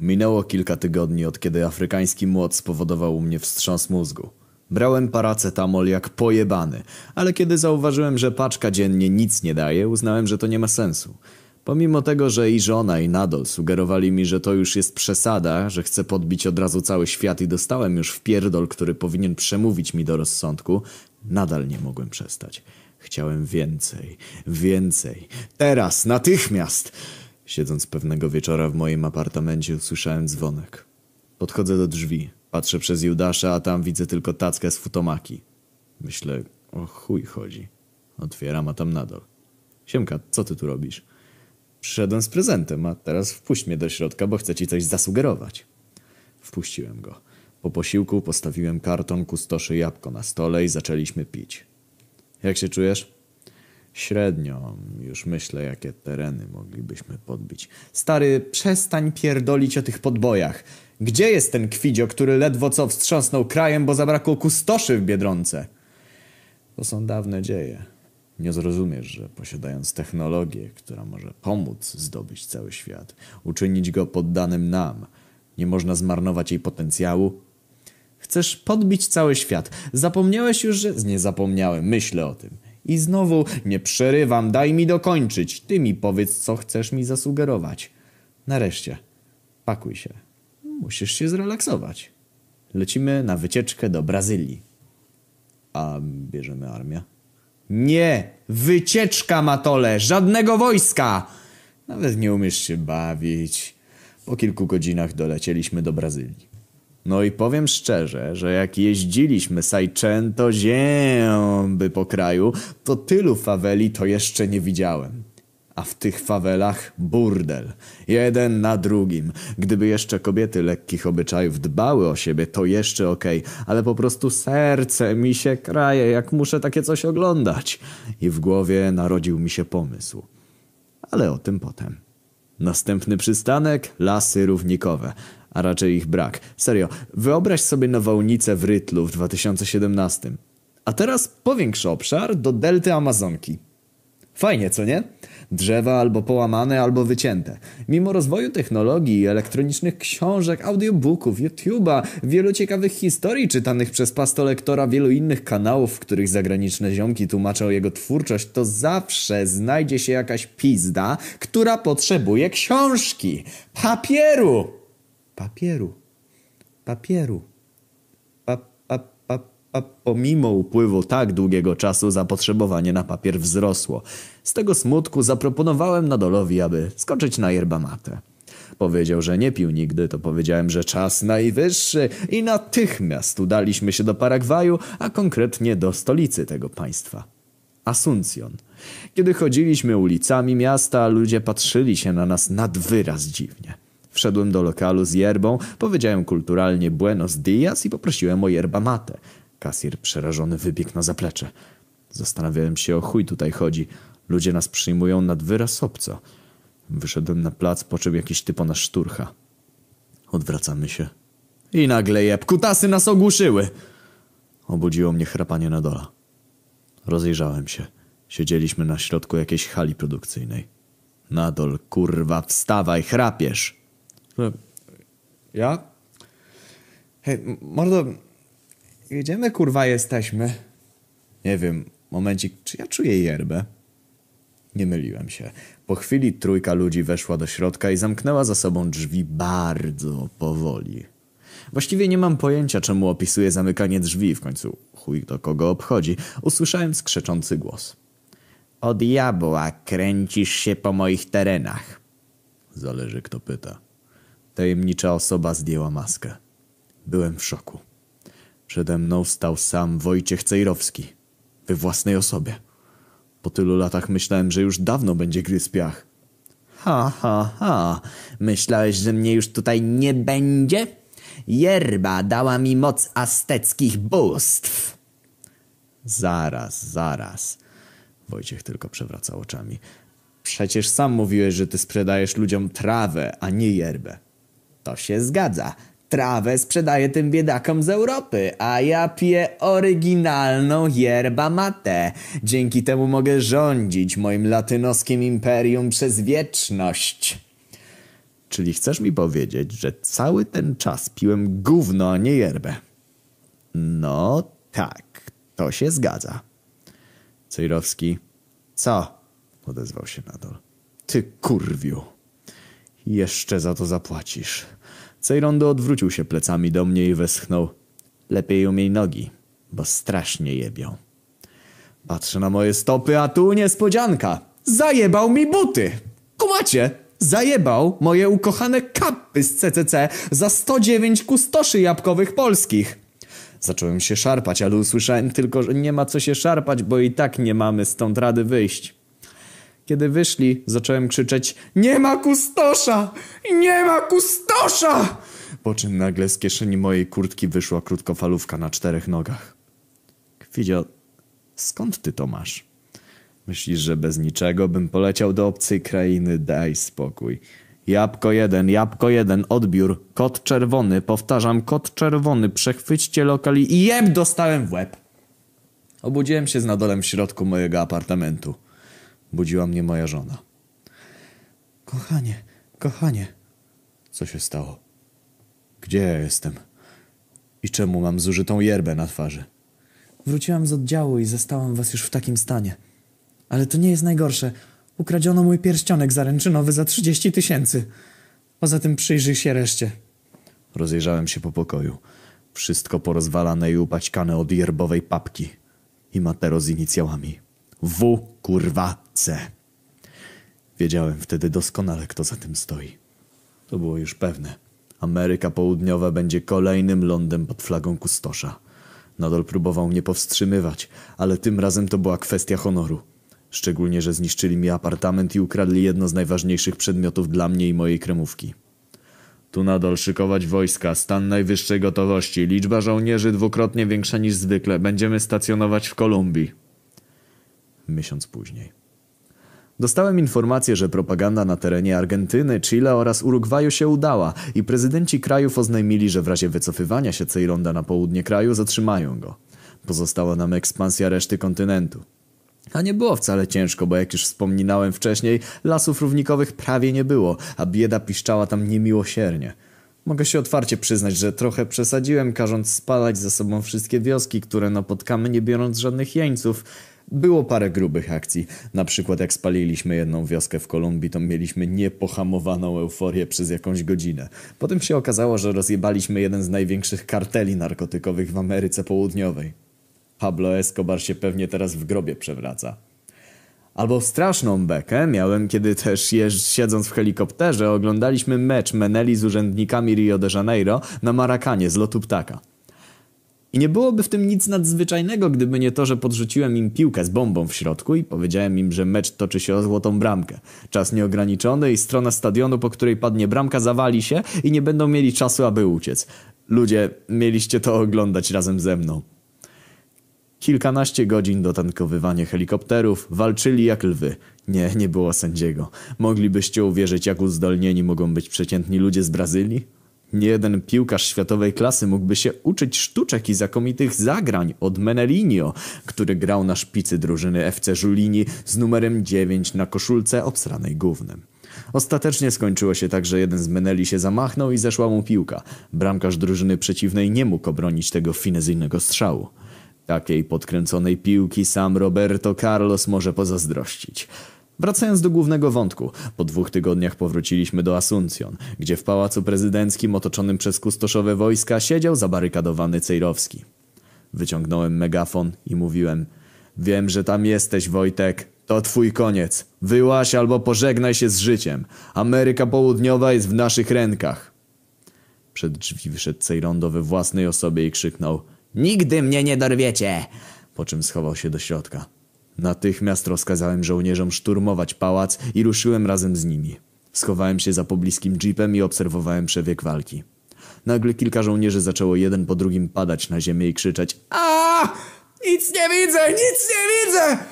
Minęło kilka tygodni od kiedy afrykański młot spowodował u mnie wstrząs mózgu. Brałem paracetamol jak pojebany, ale kiedy zauważyłem, że paczka dziennie nic nie daje, uznałem, że to nie ma sensu. Pomimo tego, że i żona i nadol sugerowali mi, że to już jest przesada, że chcę podbić od razu cały świat i dostałem już wpierdol, który powinien przemówić mi do rozsądku, nadal nie mogłem przestać. Chciałem więcej, więcej. Teraz, natychmiast! Siedząc pewnego wieczora w moim apartamencie usłyszałem dzwonek. Podchodzę do drzwi, patrzę przez Judasza, a tam widzę tylko tackę z futomaki. Myślę, o chuj chodzi. Otwieram, a tam nadal. Siemka, co ty tu robisz? Przyszedłem z prezentem, a teraz wpuść mnie do środka, bo chcę ci coś zasugerować. Wpuściłem go. Po posiłku postawiłem karton kustoszy jabłko na stole i zaczęliśmy pić. Jak się czujesz? Średnio już myślę, jakie tereny moglibyśmy podbić. Stary, przestań pierdolić o tych podbojach. Gdzie jest ten kwidzio, który ledwo co wstrząsnął krajem, bo zabrakło kustoszy w Biedronce? To są dawne dzieje. Nie zrozumiesz, że posiadając technologię, która może pomóc zdobyć cały świat, uczynić go poddanym nam, nie można zmarnować jej potencjału? Chcesz podbić cały świat. Zapomniałeś już, że... Nie zapomniałem, myślę o tym. I znowu nie przerywam, daj mi dokończyć. Ty mi powiedz, co chcesz mi zasugerować. Nareszcie, pakuj się. Musisz się zrelaksować. Lecimy na wycieczkę do Brazylii. A bierzemy armię. Nie! Wycieczka, Matole! Żadnego wojska! Nawet nie umiesz się bawić. Po kilku godzinach dolecieliśmy do Brazylii. No i powiem szczerze, że jak jeździliśmy sajczęto zięby po kraju, to tylu faweli to jeszcze nie widziałem. A w tych fawelach burdel, jeden na drugim. Gdyby jeszcze kobiety lekkich obyczajów dbały o siebie, to jeszcze okej, okay. ale po prostu serce mi się kraje, jak muszę takie coś oglądać. I w głowie narodził mi się pomysł. Ale o tym potem. Następny przystanek – lasy równikowe – a raczej ich brak. Serio, wyobraź sobie nawałnicę w Rytlu w 2017. A teraz powiększ obszar do delty Amazonki. Fajnie, co nie? Drzewa albo połamane, albo wycięte. Mimo rozwoju technologii, elektronicznych książek, audiobooków, YouTube'a, wielu ciekawych historii czytanych przez pastolektora, wielu innych kanałów, w których zagraniczne ziomki tłumaczą jego twórczość, to zawsze znajdzie się jakaś pizda, która potrzebuje książki, papieru! papieru, papieru. Pa, pa, pa, pa, pomimo upływu tak długiego czasu zapotrzebowanie na papier wzrosło. Z tego smutku zaproponowałem Nadolowi, aby skoczyć na yerba Powiedział, że nie pił nigdy, to powiedziałem, że czas najwyższy i natychmiast udaliśmy się do Paragwaju, a konkretnie do stolicy tego państwa. Asuncjon. Kiedy chodziliśmy ulicami miasta, ludzie patrzyli się na nas nad wyraz dziwnie. Wszedłem do lokalu z yerbą, powiedziałem kulturalnie buenos dias i poprosiłem o yerba mate. Kasir przerażony wybiegł na zaplecze. Zastanawiałem się, o chuj tutaj chodzi. Ludzie nas przyjmują nad wyraz obco. Wyszedłem na plac, po jakiś typo na szturcha. Odwracamy się. I nagle jeb, kutasy nas ogłuszyły! Obudziło mnie chrapanie na dola. Rozejrzałem się. Siedzieliśmy na środku jakiejś hali produkcyjnej. Nadol, kurwa, wstawaj, chrapiesz! No, ja? Hej, mordo, gdzie kurwa jesteśmy? Nie wiem, momencik, czy ja czuję yerbę? Nie myliłem się. Po chwili trójka ludzi weszła do środka i zamknęła za sobą drzwi bardzo powoli. Właściwie nie mam pojęcia, czemu opisuję zamykanie drzwi, w końcu chuj do kogo obchodzi. Usłyszałem skrzeczący głos. O diabła kręcisz się po moich terenach. Zależy kto pyta. Tajemnicza osoba zdjęła maskę. Byłem w szoku. Przede mną stał sam Wojciech Cejrowski. We własnej osobie. Po tylu latach myślałem, że już dawno będzie gryz piach. Ha, ha, ha. Myślałeś, że mnie już tutaj nie będzie? Jerba dała mi moc azteckich bóstw. Zaraz, zaraz. Wojciech tylko przewracał oczami. Przecież sam mówiłeś, że ty sprzedajesz ludziom trawę, a nie yerbę. To się zgadza. Trawę sprzedaję tym biedakom z Europy, a ja piję oryginalną yerba mate. Dzięki temu mogę rządzić moim latynoskim imperium przez wieczność. Czyli chcesz mi powiedzieć, że cały ten czas piłem gówno, a nie yerbę? No tak, to się zgadza. Cejrowski, co? Odezwał się nadol. Ty kurwiu. Jeszcze za to zapłacisz. Cejrondo odwrócił się plecami do mnie i westchnął. Lepiej umiej nogi, bo strasznie jebią. Patrzę na moje stopy, a tu niespodzianka. Zajebał mi buty! Kumacie! Zajebał moje ukochane kapy z CCC za 109 kustoszy jabłkowych polskich. Zacząłem się szarpać, ale usłyszałem tylko, że nie ma co się szarpać, bo i tak nie mamy stąd rady wyjść. Kiedy wyszli, zacząłem krzyczeć Nie ma kustosza! Nie ma kustosza! Po czym nagle z kieszeni mojej kurtki wyszła krótkofalówka na czterech nogach. Kwidzio, skąd ty to masz? Myślisz, że bez niczego bym poleciał do obcej krainy? Daj spokój. Jabłko jeden, jabłko jeden, odbiór. Kot czerwony, powtarzam, kot czerwony, przechwyćcie lokali i jeb dostałem w łeb. Obudziłem się z nadolem w środku mojego apartamentu budziła mnie moja żona. Kochanie, kochanie. Co się stało? Gdzie ja jestem? I czemu mam zużytą yerbę na twarzy? Wróciłam z oddziału i zastałam was już w takim stanie. Ale to nie jest najgorsze. Ukradziono mój pierścionek zaręczynowy za trzydzieści tysięcy. Poza tym przyjrzyj się reszcie. Rozejrzałem się po pokoju. Wszystko porozwalane i upaćkane od jerbowej papki i matero z inicjałami. W kurwa C. Wiedziałem wtedy doskonale, kto za tym stoi. To było już pewne. Ameryka Południowa będzie kolejnym lądem pod flagą kustosza. Nadal próbował mnie powstrzymywać, ale tym razem to była kwestia honoru. Szczególnie, że zniszczyli mi apartament i ukradli jedno z najważniejszych przedmiotów dla mnie i mojej kremówki. Tu nadal szykować wojska, stan najwyższej gotowości, liczba żołnierzy dwukrotnie większa niż zwykle. Będziemy stacjonować w Kolumbii miesiąc później. Dostałem informację, że propaganda na terenie Argentyny, Chile oraz Urugwaju się udała i prezydenci krajów oznajmili, że w razie wycofywania się Ceyronda na południe kraju zatrzymają go. Pozostała nam ekspansja reszty kontynentu. A nie było wcale ciężko, bo jak już wspominałem wcześniej, lasów równikowych prawie nie było, a bieda piszczała tam niemiłosiernie. Mogę się otwarcie przyznać, że trochę przesadziłem, każąc spalać za sobą wszystkie wioski, które napotkamy, nie biorąc żadnych jeńców – było parę grubych akcji. Na przykład jak spaliliśmy jedną wioskę w Kolumbii, to mieliśmy niepohamowaną euforię przez jakąś godzinę. Potem się okazało, że rozjebaliśmy jeden z największych karteli narkotykowych w Ameryce Południowej. Pablo Escobar się pewnie teraz w grobie przewraca. Albo straszną bekę miałem, kiedy też siedząc w helikopterze oglądaliśmy mecz Meneli z urzędnikami Rio de Janeiro na Marakanie z lotu ptaka. I nie byłoby w tym nic nadzwyczajnego, gdyby nie to, że podrzuciłem im piłkę z bombą w środku i powiedziałem im, że mecz toczy się o złotą bramkę. Czas nieograniczony i strona stadionu, po której padnie bramka, zawali się i nie będą mieli czasu, aby uciec. Ludzie, mieliście to oglądać razem ze mną. Kilkanaście godzin dotankowywania helikopterów, walczyli jak lwy. Nie, nie było sędziego. Moglibyście uwierzyć, jak uzdolnieni mogą być przeciętni ludzie z Brazylii? Nie jeden piłkarz światowej klasy mógłby się uczyć sztuczek i zakomitych zagrań od Menelinio, który grał na szpicy drużyny FC Żulini z numerem 9 na koszulce obsranej gównem. Ostatecznie skończyło się tak, że jeden z Meneli się zamachnął i zeszła mu piłka. Bramkarz drużyny przeciwnej nie mógł obronić tego finezyjnego strzału. Takiej podkręconej piłki sam Roberto Carlos może pozazdrościć. Wracając do głównego wątku, po dwóch tygodniach powróciliśmy do Asuncjon, gdzie w pałacu prezydenckim otoczonym przez kustoszowe wojska siedział zabarykadowany Cejrowski. Wyciągnąłem megafon i mówiłem Wiem, że tam jesteś, Wojtek. To twój koniec. Wyłaś albo pożegnaj się z życiem. Ameryka Południowa jest w naszych rękach. Przed drzwi wyszedł Cejrondo we własnej osobie i krzyknął Nigdy mnie nie dorwiecie! Po czym schował się do środka. Natychmiast rozkazałem żołnierzom szturmować pałac i ruszyłem razem z nimi. Schowałem się za pobliskim jeepem i obserwowałem przebieg walki. Nagle kilka żołnierzy zaczęło jeden po drugim padać na ziemię i krzyczeć A! Nic nie widzę! Nic nie widzę!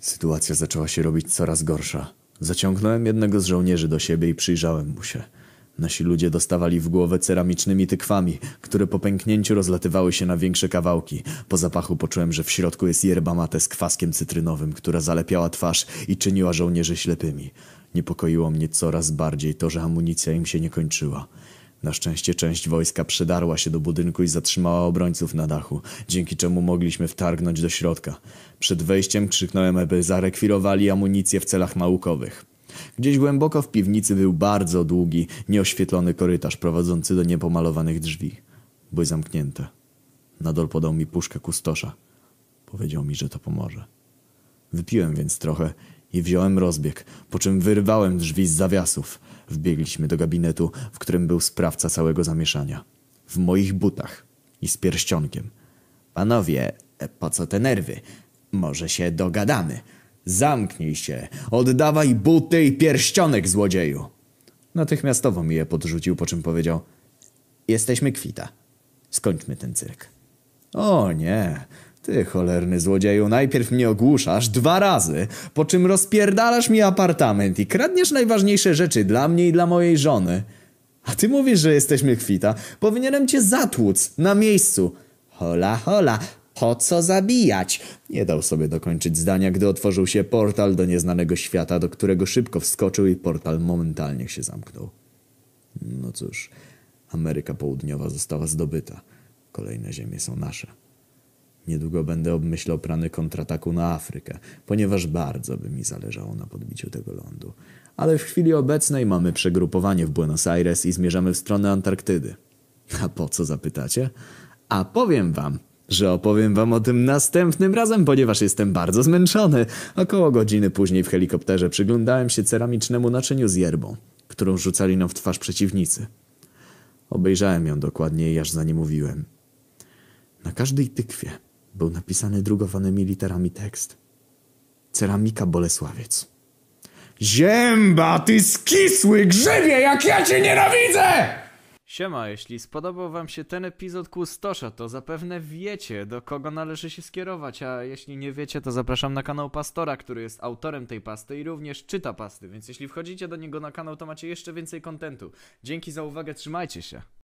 Sytuacja zaczęła się robić coraz gorsza. Zaciągnąłem jednego z żołnierzy do siebie i przyjrzałem mu się – Nasi ludzie dostawali w głowę ceramicznymi tykwami, które po pęknięciu rozlatywały się na większe kawałki. Po zapachu poczułem, że w środku jest yerba mate z kwaskiem cytrynowym, która zalepiała twarz i czyniła żołnierzy ślepymi. Niepokoiło mnie coraz bardziej to, że amunicja im się nie kończyła. Na szczęście część wojska przedarła się do budynku i zatrzymała obrońców na dachu, dzięki czemu mogliśmy wtargnąć do środka. Przed wejściem krzyknąłem, aby zarekwirowali amunicję w celach naukowych. Gdzieś głęboko w piwnicy był bardzo długi, nieoświetlony korytarz prowadzący do niepomalowanych drzwi. Były zamknięte. Nadol podał mi puszkę kustosza. Powiedział mi, że to pomoże. Wypiłem więc trochę i wziąłem rozbieg, po czym wyrwałem drzwi z zawiasów. Wbiegliśmy do gabinetu, w którym był sprawca całego zamieszania. W moich butach i z pierścionkiem. Panowie, e, po co te nerwy? Może się dogadamy. Zamknij się, oddawaj buty i pierścionek, złodzieju! Natychmiastowo mi je podrzucił, po czym powiedział Jesteśmy kwita. Skończmy ten cyrk. O nie, ty cholerny złodzieju, najpierw mnie ogłuszasz dwa razy, po czym rozpierdalasz mi apartament i kradniesz najważniejsze rzeczy dla mnie i dla mojej żony. A ty mówisz, że jesteśmy kwita. Powinienem cię zatłuc na miejscu. Hola, hola, po co zabijać? Nie dał sobie dokończyć zdania, gdy otworzył się portal do nieznanego świata, do którego szybko wskoczył i portal momentalnie się zamknął. No cóż, Ameryka Południowa została zdobyta. Kolejne ziemie są nasze. Niedługo będę obmyślał plany kontrataku na Afrykę, ponieważ bardzo by mi zależało na podbiciu tego lądu. Ale w chwili obecnej mamy przegrupowanie w Buenos Aires i zmierzamy w stronę Antarktydy. A po co zapytacie? A powiem wam że opowiem wam o tym następnym razem, ponieważ jestem bardzo zmęczony. Około godziny później w helikopterze przyglądałem się ceramicznemu naczyniu z yerbą, którą rzucali nam w twarz przeciwnicy. Obejrzałem ją dokładniej, aż za nie mówiłem. Na każdej tykwie był napisany drugowanymi literami tekst. Ceramika Bolesławiec. Zięba, ty skisły grzebie, jak ja cię nienawidzę! Siema, jeśli spodobał wam się ten epizod Kustosza, to zapewne wiecie, do kogo należy się skierować, a jeśli nie wiecie, to zapraszam na kanał Pastora, który jest autorem tej pasty i również czyta pasty, więc jeśli wchodzicie do niego na kanał, to macie jeszcze więcej kontentu. Dzięki za uwagę, trzymajcie się!